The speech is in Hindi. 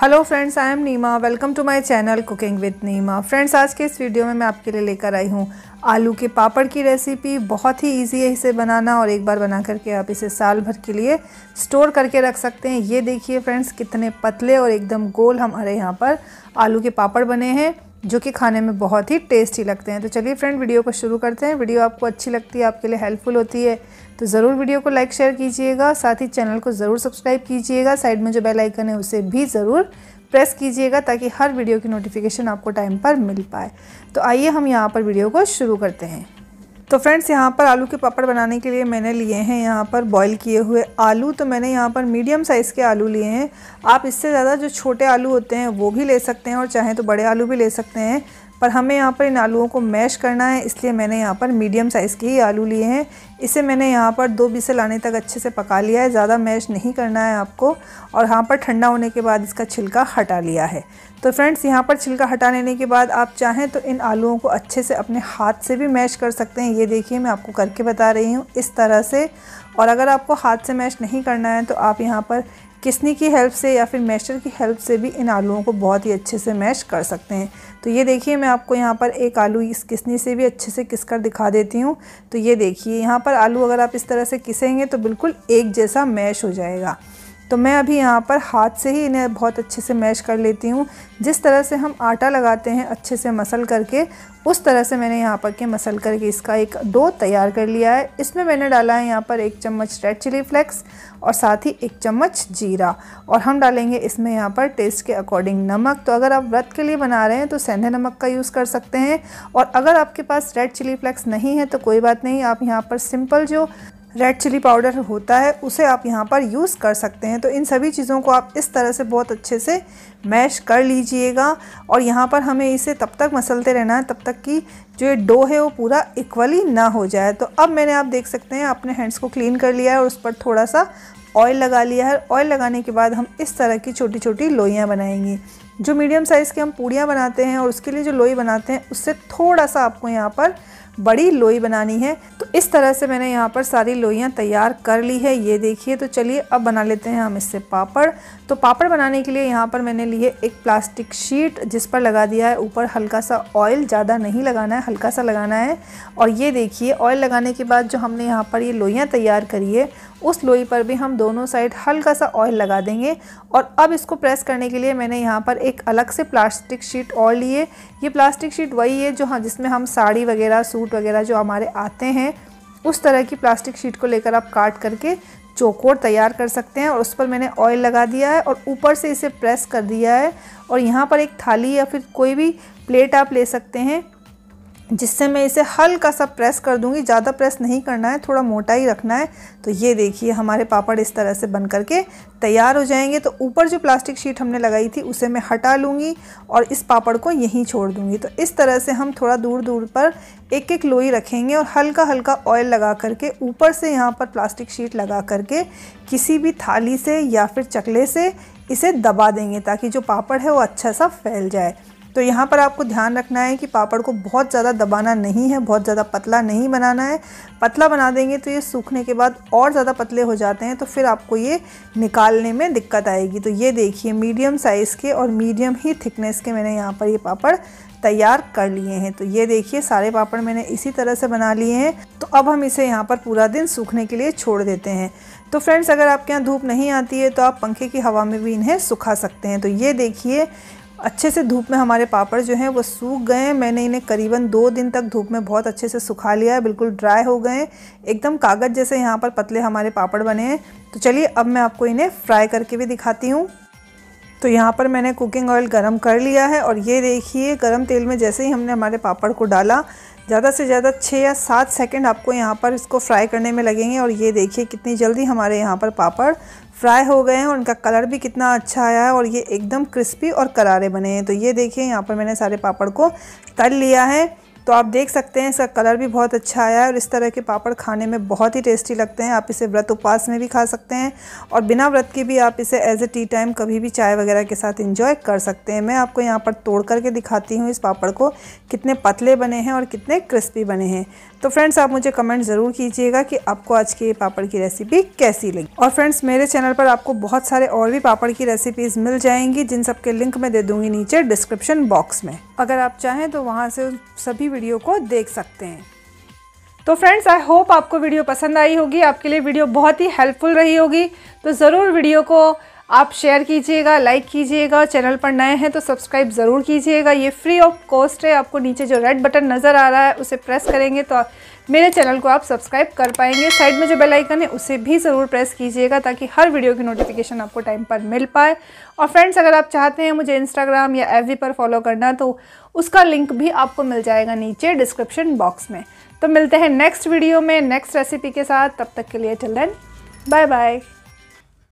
hello friends I am Neema welcome to my channel cooking with Neema friends आज के इस वीडियो में मैं आपके लिए लेकर आई हूँ आलू के पापड़ की रेसिपी बहुत ही इजी है इसे बनाना और एक बार बना करके आप इसे साल भर के लिए स्टोर करके रख सकते हैं ये देखिए फ्रेंड्स कितने पतले और एकदम गोल हमारे यहाँ पर आलू के पापड़ बने हैं जो कि खाने में बहुत ही टेस्टी लगते हैं तो चलिए फ्रेंड वीडियो को शुरू करते हैं वीडियो आपको अच्छी लगती है आपके लिए हेल्पफुल होती है तो ज़रूर वीडियो को लाइक शेयर कीजिएगा साथ ही चैनल को ज़रूर सब्सक्राइब कीजिएगा साइड में जो बेल आइकन है उसे भी ज़रूर प्रेस कीजिएगा ताकि हर वीडियो की नोटिफिकेशन आपको टाइम पर मिल पाए तो आइए हम यहाँ पर वीडियो को शुरू करते हैं तो फ्रेंड्स यहाँ पर आलू के पापड़ बनाने के लिए मैंने लिए हैं यहाँ पर बॉईल किए हुए आलू तो मैंने यहाँ पर मीडियम साइज़ के आलू लिए हैं आप इससे ज़्यादा जो छोटे आलू होते हैं वो भी ले सकते हैं और चाहें तो बड़े आलू भी ले सकते हैं पर हमें यहाँ पर इन आलूओं को मैश करना है इसलिए मैंने यहाँ पर मीडियम साइज़ के ही आलू लिए हैं इसे मैंने यहाँ पर दो बीसे लाने तक अच्छे से पका लिया है ज़्यादा मैश नहीं करना है आपको और यहाँ पर ठंडा होने के बाद इसका छिलका हटा लिया है तो फ्रेंड्स यहाँ पर छिलका हटा लेने के बाद आप चाहें तो इन आलूओं को अच्छे से अपने हाथ से भी मैश कर सकते हैं ये देखिए मैं आपको करके बता रही हूँ इस तरह से और अगर आपको हाथ से मैश नहीं करना है तो आप यहाँ पर किसनी की हेल्प से या फिर मैशर की हेल्प से भी इन आलूओं को बहुत ही अच्छे से मैश कर सकते हैं तो ये देखिए मैं आपको यहाँ पर एक आलू इस किसनी से भी अच्छे से किस कर दिखा देती हूँ तो ये देखिए यहाँ पर आलू अगर आप इस तरह से किसेंगे तो बिल्कुल एक जैसा मैश हो जाएगा तो मैं अभी यहाँ पर हाथ से ही इन्हें बहुत अच्छे से मैश कर लेती हूँ जिस तरह से हम आटा लगाते हैं अच्छे से मसल करके उस तरह से मैंने यहाँ पर के मसल करके इसका एक डो तैयार कर लिया है इसमें मैंने डाला है यहाँ पर एक चम्मच रेड चिली फ्लेक्स और साथ ही एक चम्मच जीरा और हम डालेंगे इसमें यहाँ पर टेस्ट के अकॉर्डिंग नमक तो अगर आप व्रत के लिए बना रहे हैं तो सेंधे नमक का यूज़ कर सकते हैं और अगर आपके पास रेड चिली फ्लेक्स नहीं है तो कोई बात नहीं आप यहाँ पर सिंपल जो रेड चिली पाउडर होता है उसे आप यहाँ पर यूज़ कर सकते हैं तो इन सभी चीज़ों को आप इस तरह से बहुत अच्छे से मैश कर लीजिएगा और यहाँ पर हमें इसे तब तक मसलते रहना है तब तक कि जो ये डो है वो पूरा इक्वली ना हो जाए तो अब मैंने आप देख सकते हैं अपने हैंड्स को क्लीन कर लिया है और उस पर थोड़ा सा ऑयल लगा लिया है ऑयल लगाने के बाद हम इस तरह की छोटी छोटी लोइयाँ बनाएंगी जो मीडियम साइज़ की हम पूड़ियाँ बनाते हैं और उसके लिए जो लोई बनाते हैं उससे थोड़ा सा आपको यहाँ पर बड़ी लोई बनानी है तो इस तरह से मैंने यहाँ पर सारी लोइयाँ तैयार कर ली है ये देखिए तो चलिए अब बना लेते हैं हम इससे पापड़ तो पापड़ बनाने के लिए यहाँ पर मैंने लिए एक प्लास्टिक शीट जिस पर लगा दिया है ऊपर हल्का सा ऑयल ज़्यादा नहीं लगाना है हल्का सा लगाना है और ये देखिए ऑयल लगाने के बाद जो हमने यहाँ पर ये लोइयाँ तैयार करी है उस लोई पर भी हम दोनों साइड हल्का सा ऑयल लगा देंगे और अब इसको प्रेस करने के लिए मैंने यहाँ पर एक अलग से प्लास्टिक शीट और ली है ये प्लास्टिक शीट वही है जो हाँ जिसमें हम साड़ी वगैरह सूट वगैरह जो हमारे आते हैं उस तरह की प्लास्टिक शीट को लेकर आप काट करके चौकोर तैयार कर सकते हैं और उस पर मैंने ऑयल लगा दिया है और ऊपर से इसे प्रेस कर दिया है और यहाँ पर एक थाली या फिर कोई भी प्लेट आप ले सकते हैं जिससे मैं इसे हल्का सा प्रेस कर दूंगी ज़्यादा प्रेस नहीं करना है थोड़ा मोटा ही रखना है तो ये देखिए हमारे पापड़ इस तरह से बन करके तैयार हो जाएंगे तो ऊपर जो प्लास्टिक शीट हमने लगाई थी उसे मैं हटा लूँगी और इस पापड़ को यहीं छोड़ दूँगी तो इस तरह से हम थोड़ा दूर दूर पर एक एक लोई रखेंगे और हल्का हल्का ऑयल लगा करके ऊपर से यहाँ पर प्लास्टिक शीट लगा करके किसी भी थाली से या फिर चकले से इसे दबा देंगे ताकि जो पापड़ है वो अच्छा सा फैल जाए तो यहाँ पर आपको ध्यान रखना है कि पापड़ को बहुत ज़्यादा दबाना नहीं है बहुत ज़्यादा पतला नहीं बनाना है पतला बना देंगे तो ये सूखने के बाद और ज़्यादा पतले हो जाते हैं तो फिर आपको ये निकालने में दिक्कत आएगी तो ये देखिए मीडियम साइज़ के और मीडियम ही थिकनेस के मैंने यहाँ पर ये पापड़ तैयार कर लिए हैं तो ये देखिए सारे पापड़ मैंने इसी तरह से बना लिए हैं तो अब हम इसे यहाँ पर पूरा दिन सूखने के लिए छोड़ देते हैं तो फ्रेंड्स अगर आपके यहाँ धूप नहीं आती है तो आप पंखे की हवा में भी इन्हें सुखा सकते हैं तो ये देखिए अच्छे से धूप में हमारे पापड़ जो हैं वो सूख गए हैं मैंने इन्हें करीबन दो दिन तक धूप में बहुत अच्छे से सुखा लिया है बिल्कुल ड्राई हो गए एकदम कागज़ जैसे यहाँ पर पतले हमारे पापड़ बने हैं तो चलिए अब मैं आपको इन्हें फ्राई करके भी दिखाती हूँ तो यहाँ पर मैंने कुकिंग ऑयल गर्म कर लिया है और ये देखिए गर्म तेल में जैसे ही हमने हमारे पापड़ को डाला ज़्यादा से ज़्यादा छः या सात सेकेंड आपको यहाँ पर इसको फ्राई करने में लगेंगे और ये देखिए कितनी जल्दी हमारे यहाँ पर पापड़ फ्राई हो गए हैं और इनका कलर भी कितना अच्छा आया है और ये एकदम क्रिस्पी और करारे बने हैं तो ये देखिए यहाँ पर मैंने सारे पापड़ को तल लिया है तो आप देख सकते हैं इसका कलर भी बहुत अच्छा आया है और इस तरह के पापड़ खाने में बहुत ही टेस्टी लगते हैं आप इसे व्रत उपवास में भी खा सकते हैं और बिना व्रत के भी आप इसे एज ए टी टाइम कभी भी चाय वगैरह के साथ इंजॉय कर सकते हैं मैं आपको यहाँ पर तोड़ करके दिखाती हूँ इस पापड़ को कितने पतले बने हैं और कितने क्रिस्पी बने हैं तो फ्रेंड्स आप मुझे कमेंट ज़रूर कीजिएगा कि आपको आज के पापड़ की रेसिपी कैसी लगी और फ्रेंड्स मेरे चैनल पर आपको बहुत सारे और भी पापड़ की रेसिपीज़ मिल जाएंगी जिन सब के लिंक मैं दे दूँगी नीचे डिस्क्रिप्शन बॉक्स में अगर आप चाहें तो वहाँ से सभी वीडियो को देख सकते हैं तो फ्रेंड्स आई होप आपको वीडियो पसंद आई होगी आपके लिए वीडियो बहुत ही हेल्पफुल रही होगी तो ज़रूर वीडियो को आप शेयर कीजिएगा लाइक कीजिएगा चैनल पर नए हैं तो सब्सक्राइब ज़रूर कीजिएगा ये फ्री ऑफ कॉस्ट है आपको नीचे जो रेड बटन नज़र आ रहा है उसे प्रेस करेंगे तो मेरे चैनल को आप सब्सक्राइब कर पाएंगे साइड में जो बेल आइकन है उसे भी ज़रूर प्रेस कीजिएगा ताकि हर वीडियो की नोटिफिकेशन आपको टाइम पर मिल पाए और फ्रेंड्स अगर आप चाहते हैं मुझे इंस्टाग्राम या एफ पर फॉलो करना तो उसका लिंक भी आपको मिल जाएगा नीचे डिस्क्रिप्शन बॉक्स में तो मिलते हैं नेक्स्ट वीडियो में नेक्स्ट रेसिपी के साथ तब तक के लिए चल देन बाय बाय